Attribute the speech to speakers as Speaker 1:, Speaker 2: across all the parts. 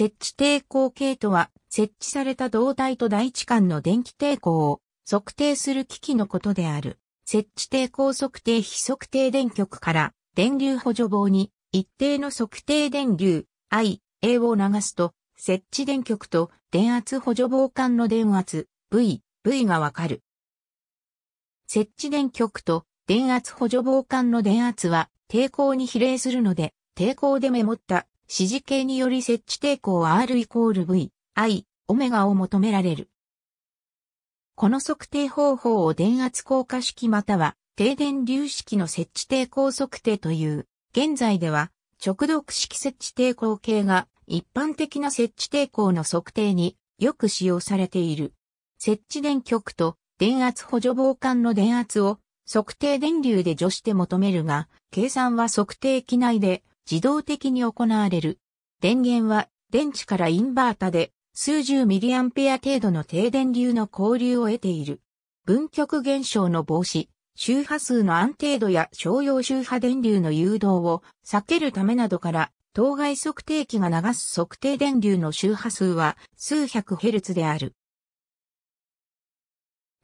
Speaker 1: 設置抵抗計とは、設置された導体と大地間の電気抵抗を測定する機器のことである。設置抵抗測定非測定電極から電流補助棒に一定の測定電流 I、A を流すと、設置電極と電圧補助棒間の電圧 V、V がわかる。設置電極と電圧補助棒間の電圧は抵抗に比例するので、抵抗でメモった指示系により設置抵抗 R イコール V、I、オメガを求められる。この測定方法を電圧効果式または低電流式の設置抵抗測定という、現在では直読式設置抵抗計が一般的な設置抵抗の測定によく使用されている。設置電極と電圧補助防寒の電圧を測定電流で除して求めるが、計算は測定機内で自動的に行われる。電源は電池からインバータで数十ミリアンペア程度の低電流の交流を得ている。分極現象の防止、周波数の安定度や商用周波電流の誘導を避けるためなどから、当該測定器が流す測定電流の周波数は数百ヘルツである。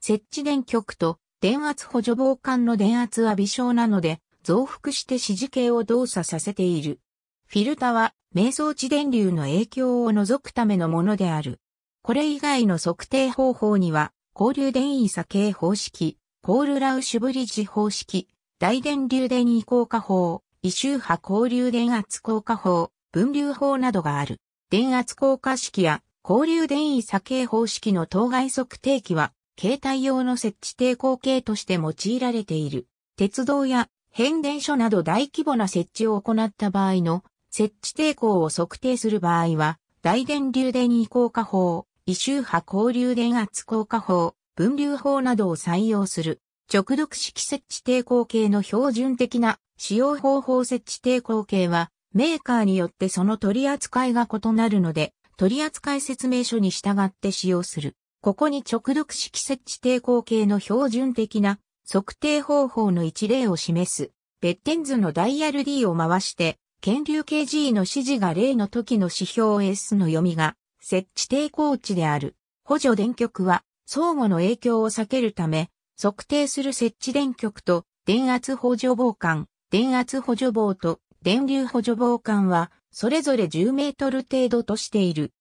Speaker 1: 設置電極と電圧補助防寒の電圧は微小なので、増幅して指示系を動作させている。フィルタは、瞑想地電流の影響を除くためのものである。これ以外の測定方法には、交流電位差系方式、コールラウシュブリッジ方式、大電流電位効果法、異周波交流電圧効果法、分流法などがある。電圧効果式や交流電位差系方式の当該測定器は、携帯用の設置抵抗系として用いられている。鉄道や変電所など大規模な設置を行った場合の設置抵抗を測定する場合は、大電流電移行化法、異周波交流電圧効果法、分流法などを採用する。直読式設置抵抗計の標準的な使用方法設置抵抗計は、メーカーによってその取り扱いが異なるので、取扱説明書に従って使用する。ここに直読式設置抵抗計の標準的な測定方法の一例を示す、別点図のダイヤル D を回して、検流 k G の指示が例の時の指標 S の読みが、設置抵抗値である。補助電極は、相互の影響を避けるため、測定する設置電極と、電圧補助棒管、電圧補助棒と、電流補助棒管は、それぞれ10メートル程度としている。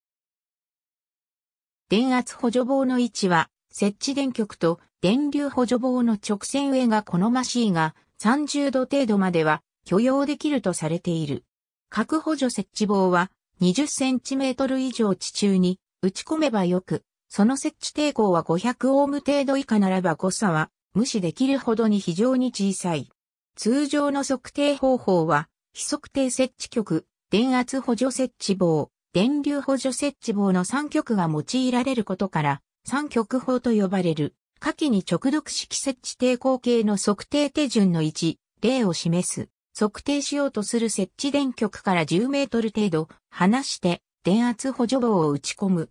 Speaker 1: 電圧補助棒の位置は、設置電極と電流補助棒の直線上が好ましいが、30度程度までは許容できるとされている。核補助設置棒は20センチメートル以上地中に打ち込めばよく、その設置抵抗は500オーム程度以下ならば誤差は無視できるほどに非常に小さい。通常の測定方法は、非測定設置局、電圧補助設置棒、電流補助設置棒の3極が用いられることから、3極法と呼ばれる。下記に直読式設置抵抗系の測定手順の1、例を示す。測定しようとする設置電極から10メートル程度離して電圧補助棒を打ち込む。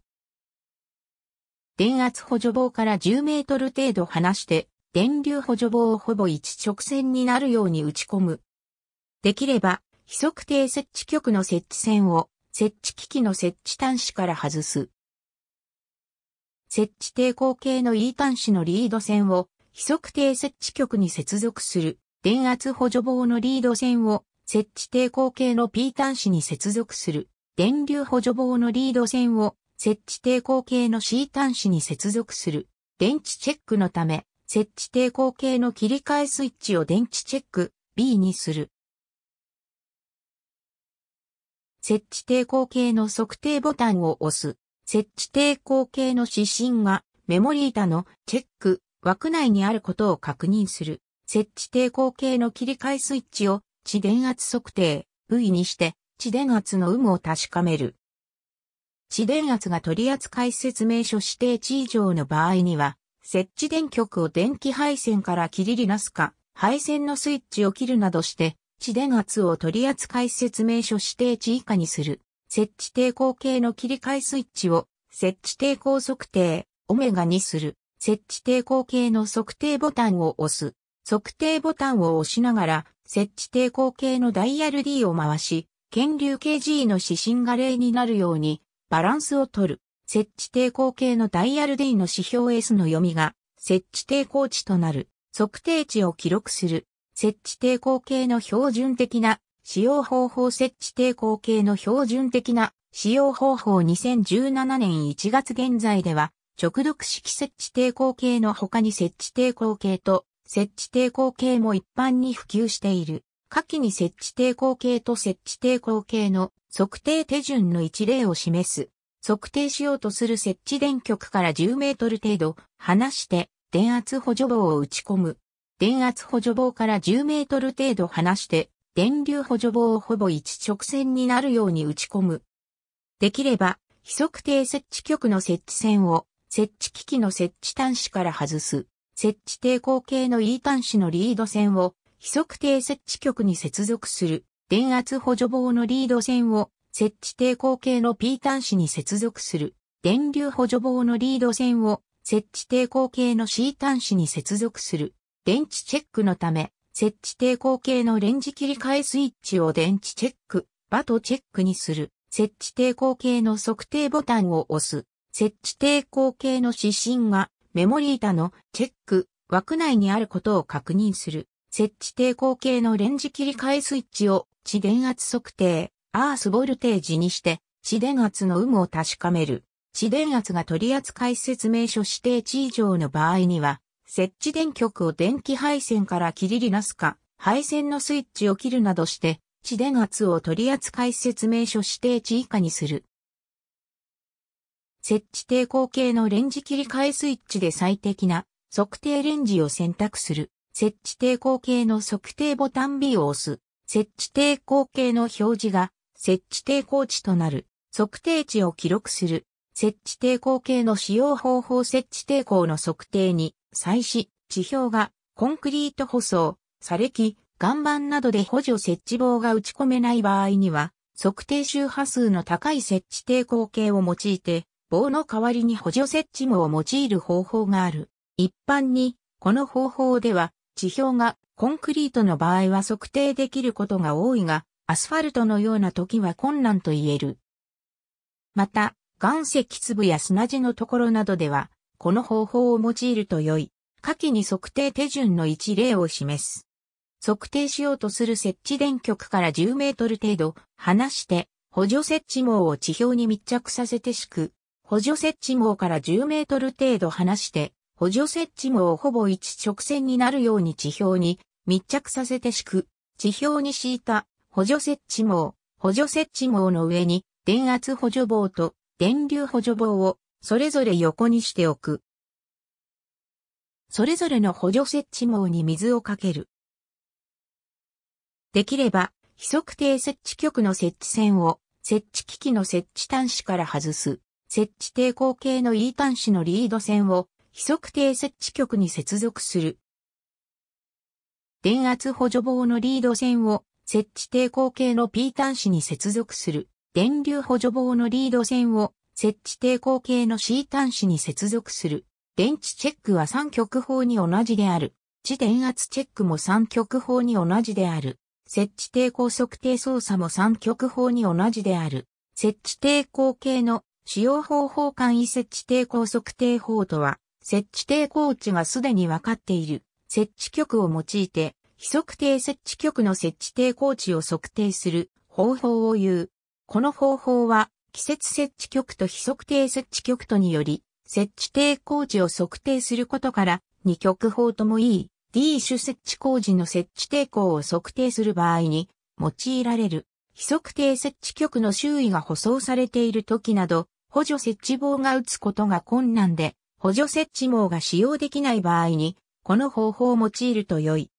Speaker 1: 電圧補助棒から10メートル程度離して電流補助棒をほぼ一直線になるように打ち込む。できれば非測定設置局の設置線を設置機器の設置端子から外す。設置抵抗系の E 端子のリード線を非測定設置局に接続する電圧補助棒のリード線を設置抵抗系の P 端子に接続する電流補助棒のリード線を設置抵抗系の C 端子に接続する電池チェックのため設置抵抗系の切り替えスイッチを電池チェック B にする。設置抵抗系の測定ボタンを押す。設置抵抗系の指針がメモリー板のチェック枠内にあることを確認する。設置抵抗系の切り替えスイッチを地電圧測定 V にして地電圧の有無を確かめる。地電圧が取扱説明書指定値以上の場合には、設置電極を電気配線から切り離すか、配線のスイッチを切るなどして、地電圧を取扱説明書指定値以下にする。設置抵抗系の切り替えスイッチを設置抵抗測定、オメガにする。設置抵抗系の測定ボタンを押す。測定ボタンを押しながら、設置抵抗系のダイヤル D を回し、検流系 G の指針が例になるように、バランスを取る。設置抵抗系のダイヤル D の指標 S の読みが、設置抵抗値となる。測定値を記録する。設置抵抗系の標準的な使用方法設置抵抗計の標準的な使用方法2017年1月現在では、直読式設置抵抗計の他に設置抵抗計と設置抵抗計も一般に普及している。下記に設置抵抗計と設置抵抗計の測定手順の一例を示す。測定しようとする設置電極から10メートル程度離して電圧補助棒を打ち込む。電圧補助棒から10メートル程度離して電流補助棒をほぼ一直線になるように打ち込む。できれば、非測定設置局の設置線を、設置機器の設置端子から外す、設置抵抗系の E 端子のリード線を、非測定設置局に接続する、電圧補助棒のリード線を、設置抵抗系の P 端子に接続する、電流補助棒のリード線を、設置抵抗系の C 端子に接続する、電池チェックのため、設置抵抗系のレンジ切り替えスイッチを電池チェック、バトチェックにする。設置抵抗系の測定ボタンを押す。設置抵抗系の指針がメモリー板のチェック枠内にあることを確認する。設置抵抗系のレンジ切り替えスイッチを地電圧測定、アースボルテージにして地電圧の有無を確かめる。地電圧が取扱説明書指定値以上の場合には設置電極を電気配線から切り離すか、配線のスイッチを切るなどして、地電圧を取扱説明書指定値以下にする。設置抵抗系のレンジ切り替えスイッチで最適な測定レンジを選択する。設置抵抗系の測定ボタン B を押す。設置抵抗系の表示が設置抵抗値となる。測定値を記録する。設置抵抗系の使用方法設置抵抗の測定に祭祀、地表が、コンクリート舗装、砂礫、岩盤などで補助設置棒が打ち込めない場合には、測定周波数の高い設置抵抗計を用いて、棒の代わりに補助設置網を用いる方法がある。一般に、この方法では、地表がコンクリートの場合は測定できることが多いが、アスファルトのような時は困難と言える。また、岩石粒や砂地のところなどでは、この方法を用いると良い。下記に測定手順の一例を示す。測定しようとする設置電極から10メートル程度離して、補助設置網を地表に密着させて敷く。補助設置網から10メートル程度離して、補助設置網をほぼ一直線になるように地表に密着させて敷く。地表に敷いた補助設置網、補助設置網の上に電圧補助棒と電流補助棒をそれぞれ横にしておく。それぞれの補助設置網に水をかける。できれば、非測定設置局の設置線を、設置機器の設置端子から外す、設置抵抗系の E 端子のリード線を、非測定設置局に接続する。電圧補助棒のリード線を、設置抵抗系の P 端子に接続する。電流補助棒のリード線を設置抵抗系の C 端子に接続する。電池チェックは三極法に同じである。地電圧チェックも三極法に同じである。設置抵抗測定操作も三極法に同じである。設置抵抗系の使用方法簡易設置抵抗測定法とは、設置抵抗値がすでに分かっている設置局を用いて、非測定設置局の設置抵抗値を測定する方法を言う。この方法は季節設置局と非測定設置局とにより、設置抵抗時を測定することから、二極法ともいい、D 種設置工事の設置抵抗を測定する場合に用いられる。非測定設置局の周囲が舗装されている時など、補助設置棒が打つことが困難で、補助設置網が使用できない場合に、この方法を用いると良い。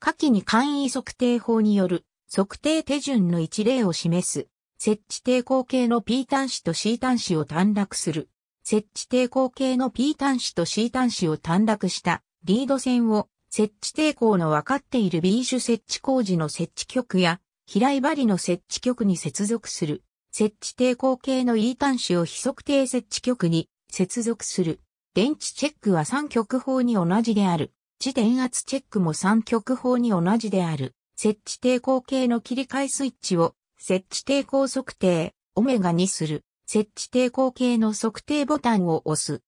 Speaker 1: 下記に簡易測定法による測定手順の一例を示す。設置抵抗系の P 端子と C 端子を短絡する。設置抵抗系の P 端子と C 端子を短絡したリード線を設置抵抗の分かっている B 種設置工事の設置局や平井針の設置局に接続する。設置抵抗系の E 端子を非測定設置局に接続する。電池チェックは三極法に同じである。自電圧チェックも三極法に同じである。設置抵抗系の切り替えスイッチを設置抵抗測定、オメガにする、設置抵抗系の測定ボタンを押す。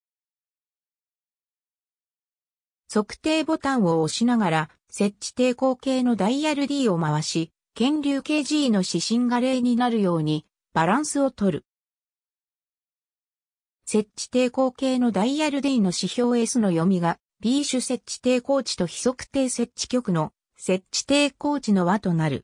Speaker 1: 測定ボタンを押しながら、設置抵抗系のダイヤル D を回し、検流 k G の指針が例になるように、バランスを取る。設置抵抗系のダイヤル D の指標 S の読みが、B 種設置抵抗値と非測定設置局の設置抵抗値の和となる。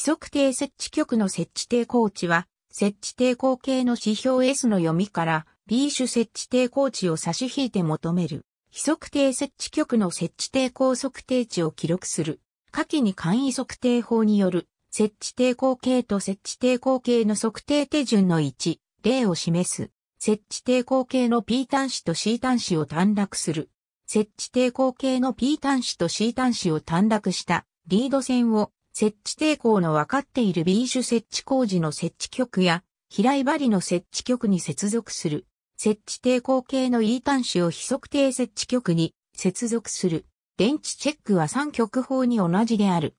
Speaker 1: 規則定設置局の設置抵抗値は、設置抵抗系の指標 S の読みから B 種設置抵抗値を差し引いて求める。規則定設置局の設置抵抗測定値を記録する。下記に簡易測定法による設置抵抗系と設置抵抗系の測定手順の1、例を示す。設置抵抗系の P 端子と C 端子を短絡する。設置抵抗系の P 端子と C 端子を短絡したリード線を設置抵抗の分かっている B 種設置工事の設置局や、平井針の設置局に接続する。設置抵抗系の E 端子を非測定設置局に接続する。電池チェックは3極法に同じである。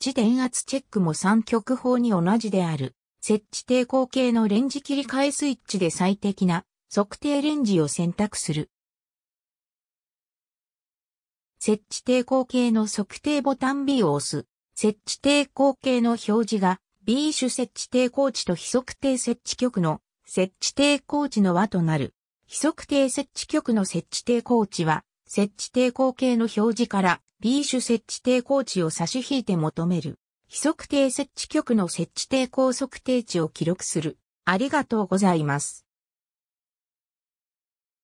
Speaker 1: 地電圧チェックも3極法に同じである。設置抵抗系のレンジ切り替えスイッチで最適な測定レンジを選択する。設置抵抗系の測定ボタン B を押す。設置抵抗系の表示が B 種設置抵抗値と非測定設置局の設置抵抗値の和となる。非測定設置局の設置抵抗値は、設置抵抗系の表示から B 種設置抵抗値を差し引いて求める。非測定設置局の設置抵抗測定値を記録する。ありがとうございます。